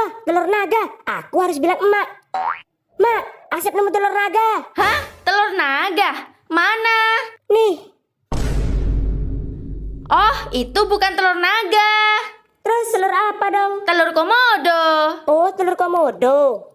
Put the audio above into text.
gua, telur naga. Aku harus bilang emak. emak Asep nemu telur naga. Hah? Telur naga? Mana? Nih. Oh, itu bukan telur naga. Terus telur apa dong? Telur komodo. Oh, telur komodo.